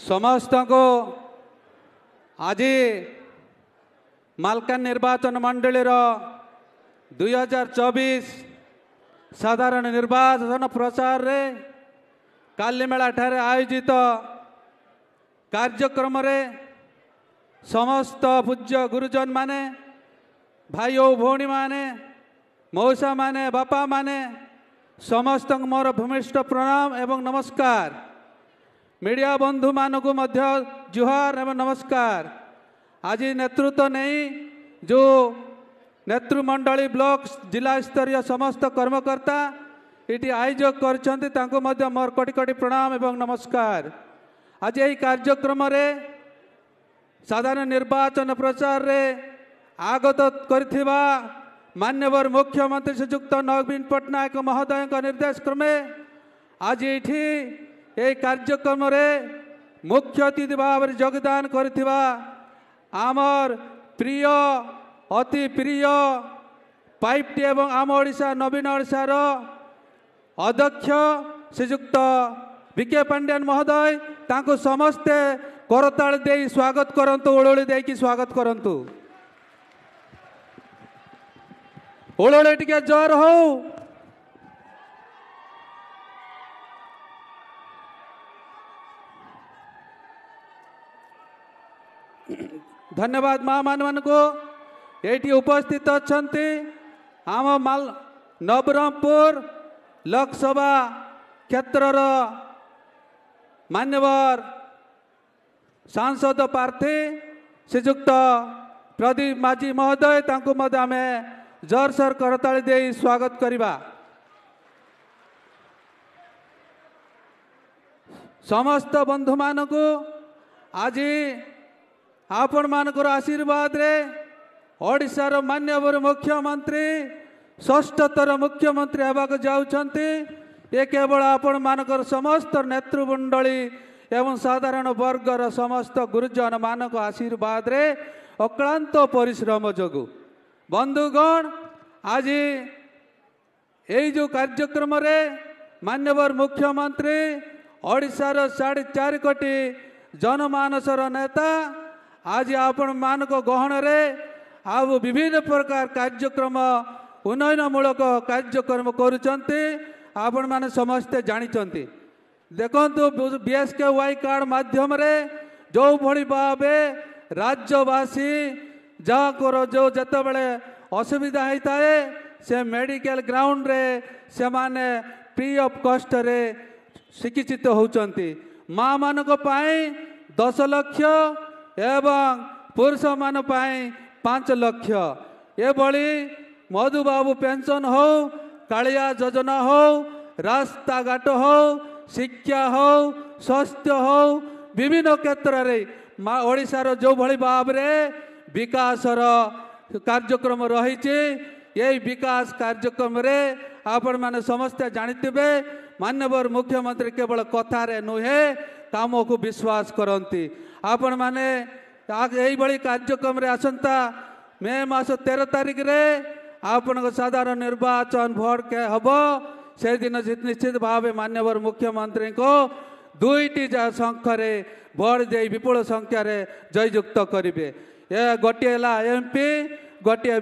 ସମସ୍ତଙ୍କୁ ଆଜି ମାଲକାନ ନିର୍ବାଚନ ମଣ୍ଡଳୀର ଦୁଇ ହଜାର ଚବିଶ ସାଧାରଣ ନିର୍ବାଚନ ପ୍ରଚାରରେ କାଲିମେଳାଠାରେ ଆୟୋଜିତ କାର୍ଯ୍ୟକ୍ରମରେ ସମସ୍ତ ପୂଜ୍ୟ ଗୁରୁଜନମାନେ ଭାଇ ଓ ଭଉଣୀମାନେ ମଉସାମାନେ ବାପାମାନେ ସମସ୍ତଙ୍କୁ ମୋର ଭୂମିଷ୍ଠ ପ୍ରଣାମ ଏବଂ ନମସ୍କାର ମିଡ଼ିଆ ବନ୍ଧୁମାନଙ୍କୁ ମଧ୍ୟ ଜୁହାର ଏବଂ ନମସ୍କାର ଆଜି ନେତୃତ୍ୱ ନେଇ ଯେଉଁ ନେତୃମଣ୍ଡଳୀ ବ୍ଲକ ଜିଲ୍ଲାସ୍ତରୀୟ ସମସ୍ତ କର୍ମକର୍ତ୍ତା ଏଠି ଆୟୋଜକ କରିଛନ୍ତି ତାଙ୍କୁ ମଧ୍ୟ ମୋର କୋଟି କୋଟି ପ୍ରଣାମ ଏବଂ ନମସ୍କାର ଆଜି ଏହି କାର୍ଯ୍ୟକ୍ରମରେ ସାଧାରଣ ନିର୍ବାଚନ ପ୍ରଚାରରେ ଆଗତ କରିଥିବା ମାନ୍ୟବର ମୁଖ୍ୟମନ୍ତ୍ରୀ ଶ୍ରୀଯୁକ୍ତ ନବୀନ ପଟ୍ଟନାୟକ ମହୋଦୟଙ୍କ ନିର୍ଦ୍ଦେଶ କ୍ରମେ ଆଜି ଏଠି এই କାର୍ଯ୍ୟକ୍ରମରେ ମୁଖ୍ୟ ଅତିଥି ଭାବରେ ଯୋଗଦାନ କରିଥିବା ଆମର ପ୍ରିୟ ଅତି ପ୍ରିୟ ପାଇପ୍ଟି ଏବଂ ଆମ ଓଡ଼ିଶା ନବୀନ ଓଡ଼ିଶାର ଅଧ୍ୟକ୍ଷ ଶ୍ରୀଯୁକ୍ତ ବିକେ ପାଣ୍ଡିଆନ ମହୋଦୟ ତାଙ୍କୁ ସମସ୍ତେ କରତାଳ ଦେଇ ସ୍ୱାଗତ କରନ୍ତୁ ଓଳୋଳି ଦେଇକି ସ୍ୱାଗତ କରନ୍ତୁ ଓଳୋଳି ଟିକେ ଜୋର ହଉ धन्यवाद महामा एटी ए उपस्थित अहि आम नवरङपुर लसभा क्षेत्र र मान्यवर सांसद प्रार्थी श्रीजुक्त प्रदीप माझी महोदय तोरसोर्ताली स्वागत करिबा समस्त बन्धु म आज ଆପଣ ମାନଙ୍କର ଆଶୀର୍ବାଦରେ ଓଡ଼ିଶାର ମାନ୍ୟବର ମୁଖ୍ୟମନ୍ତ୍ରୀ ଷଷ୍ଠତର ମୁଖ୍ୟମନ୍ତ୍ରୀ ହେବାକୁ ଯାଉଛନ୍ତି ଏ କେବଳ ଆପଣ ମାନଙ୍କର ସମସ୍ତ ନେତୃମଣ୍ଡଳୀ ଏବଂ ସାଧାରଣ ବର୍ଗର ସମସ୍ତ ଗୁରୁଜନ ମାନଙ୍କ ଆଶୀର୍ବାଦରେ ଅକ୍ଳାନ୍ତ ପରିଶ୍ରମ ଯୋଗୁଁ ବନ୍ଧୁଗଣ ଆଜି ଏଇ ଯେଉଁ କାର୍ଯ୍ୟକ୍ରମରେ ମାନ୍ୟବର ମୁଖ୍ୟମନ୍ତ୍ରୀ ଓଡ଼ିଶାର ସାଢ଼େ ଚାରି କୋଟି ଜନମାନସର ନେତା આજે ଆପଣମାନଙ୍କ ଗହଣରେ ଆଉ ବିଭିନ୍ନ ପ୍ରକାର କାର୍ଯ୍ୟକ୍ରମ ଉନ୍ନୟନମୂଳକ କାର୍ଯ୍ୟକ୍ରମ କରୁଛନ୍ତି ଆପଣମାନେ ସମସ୍ତେ ଜାଣିଛନ୍ତି ଦେଖନ୍ତୁ B S K Y card ମାଧ୍ୟମରେ ଯେଉଁଭଳି ଭାବେ ରାଜ୍ୟବାସୀ ଯାହାଙ୍କର ଯେଉଁ ଯେତେବେଳେ ଅସୁବିଧା ହୋଇଥାଏ ସେ ମେଡ଼ିକାଲ ଗ୍ରାଉଣ୍ଡରେ ସେମାନେ ଫ୍ରି ଅଫ୍ କଷ୍ଟରେ ଶିକ୍ଷିତ ହେଉଛନ୍ତି ମାଆମାନଙ୍କ ପାଇଁ ଦଶ ଲକ୍ଷ ଏବଂ ପୁରୁଷମାନ ପାଇଁ ପାଞ୍ଚ ଲକ୍ଷ ଏଭଳି ମଧୁବାବୁ ପେନ୍ସନ୍ ହେଉ କାଳିଆ ଯୋଜନା ହେଉ ରାସ୍ତାଘାଟ ହେଉ ଶିକ୍ଷା ହେଉ ସ୍ୱାସ୍ଥ୍ୟ ହେଉ ବିଭିନ୍ନ କ୍ଷେତ୍ରରେ ମା ଓଡ଼ିଶାର ଯେଉଁଭଳି ଭାବରେ ବିକାଶର କାର୍ଯ୍ୟକ୍ରମ ରହିଛି ଏହି ବିକାଶ କାର୍ଯ୍ୟକ୍ରମରେ ଆପଣମାନେ ସମସ୍ତେ ଜାଣିଥିବେ ମାନ୍ୟବର ମୁଖ୍ୟମନ୍ତ୍ରୀ କେବଳ କଥାରେ ନୁହେଁ କାମକୁ ବିଶ୍ୱାସ କରନ୍ତି ଆପଣମାନେ ଏଇଭଳି କାର୍ଯ୍ୟକ୍ରମରେ ଆସନ୍ତା ମେ ମାସ ତେର ତାରିଖରେ ଆପଣଙ୍କ ସାଧାରଣ ନିର୍ବାଚନ ଭୋଟ୍ ହେବ ସେଦିନ ନିଶ୍ଚିତ ଭାବେ ମାନ୍ୟବର ମୁଖ୍ୟମନ୍ତ୍ରୀଙ୍କୁ ଦୁଇଟି ସଂଖ୍ୟାରେ ଭୋଟ୍ ଦେଇ ବିପୁଳ ସଂଖ୍ୟାରେ ଜୟଯୁକ୍ତ କରିବେ ଏ ଗୋଟିଏ ହେଲା ଏମ୍ପି ଗୋଟିଏ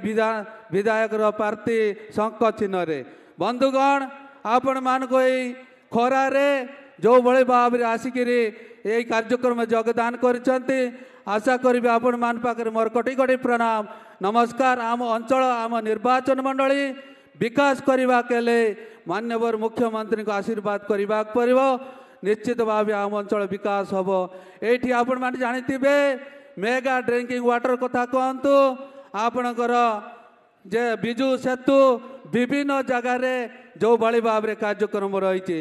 ବିଧାୟକର ପ୍ରାର୍ଥୀ ଶଙ୍ଖ ଚିହ୍ନରେ ବନ୍ଧୁଗଣ ଆପଣମାନଙ୍କୁ ଏଇ ଖରାରେ ଯେଉଁଭଳି ଭାବରେ ଆସିକିରି ଏଇ କାର୍ଯ୍ୟକ୍ରମ ଯୋଗଦାନ କରିଛନ୍ତି ଆଶା କରିବି ଆପଣମାନଙ୍କ ପାଖରେ ମୋର କୋଟି କୋଟି ପ୍ରଣାମ ନମସ୍କାର ଆମ ଅଞ୍ଚଳ ଆମ ନିର୍ବାଚନ ମଣ୍ଡଳୀ ବିକାଶ କରିବାକୁ ହେଲେ ମାନ୍ୟବର ମୁଖ୍ୟମନ୍ତ୍ରୀଙ୍କୁ ଆଶୀର୍ବାଦ କରିବାକୁ ପଡ଼ିବ ନିଶ୍ଚିତ ଭାବେ ଆମ ଅଞ୍ଚଳ ବିକାଶ ହେବ ଏଇଠି ଆପଣମାନେ ଜାଣିଥିବେ ମେଗା ଡ୍ରିଙ୍କିଂ ୱାଟର କଥା କୁହନ୍ତୁ ଆପଣଙ୍କର ଯେ ବିଜୁ ସେତୁ ବିଭିନ୍ନ ଜାଗାରେ ଯେଉଁଭଳି ଭାବରେ କାର୍ଯ୍ୟକ୍ରମ ରହିଛି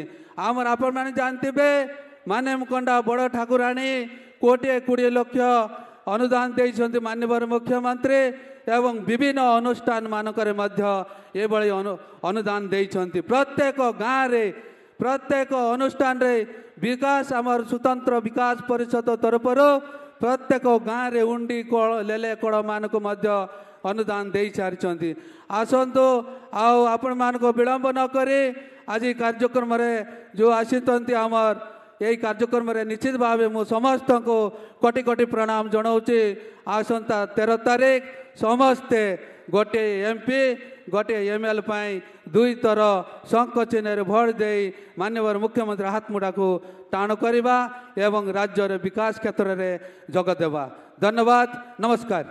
ଆମର ଆପଣମାନେ ଜାଣିଥିବେ ମାନେମକଣ୍ଡା ବଡ଼ ଠାକୁରାଣୀ କୋଟିଏ କୋଡ଼ିଏ ଲକ୍ଷ ଅନୁଦାନ ଦେଇଛନ୍ତି ମାନ୍ୟବର ମୁଖ୍ୟମନ୍ତ୍ରୀ ଏବଂ ବିଭିନ୍ନ ଅନୁଷ୍ଠାନମାନଙ୍କରେ ମଧ୍ୟ ଏଭଳି ଅନୁଦାନ ଦେଇଛନ୍ତି ପ୍ରତ୍ୟେକ ଗାଁରେ ପ୍ରତ୍ୟେକ ଅନୁଷ୍ଠାନରେ ବିକାଶ ଆମର ସ୍ୱତନ୍ତ୍ର ବିକାଶ ପରିଷଦ ତରଫରୁ ପ୍ରତ୍ୟେକ ଗାଁରେ ଉଣ୍ଡି ଲେଲେ କଡ଼ମାନଙ୍କୁ ମଧ୍ୟ ଅନୁଦାନ ଦେଇସାରିଛନ୍ତି ଆସନ୍ତୁ ଆଉ ଆପଣମାନଙ୍କୁ ବିଳମ୍ବ ନକରି ଆଜି କାର୍ଯ୍ୟକ୍ରମରେ ଯେଉଁ ଆସିଛନ୍ତି ଆମର ଏହି କାର୍ଯ୍ୟକ୍ରମରେ ନିଶ୍ଚିତ ଭାବେ ମୁଁ ସମସ୍ତଙ୍କୁ କୋଟି କୋଟି ପ୍ରଣାମ ଜଣାଉଛି ଆସନ୍ତା ତେର ତାରିଖ ସମସ୍ତେ ଗୋଟିଏ ଏମ୍ପି গোটে এমএল পাই দুই থর শঙ্খ চিহ্নরে ভোট দিয়ে মাননীয় মুখ্যমন্ত্রী হাতমুড়াকু টাণ করা এবং রাজ্যর বিকাশ ক্ষেত্রে যোগ দেওয়া ধন্যবাদ নমস্কার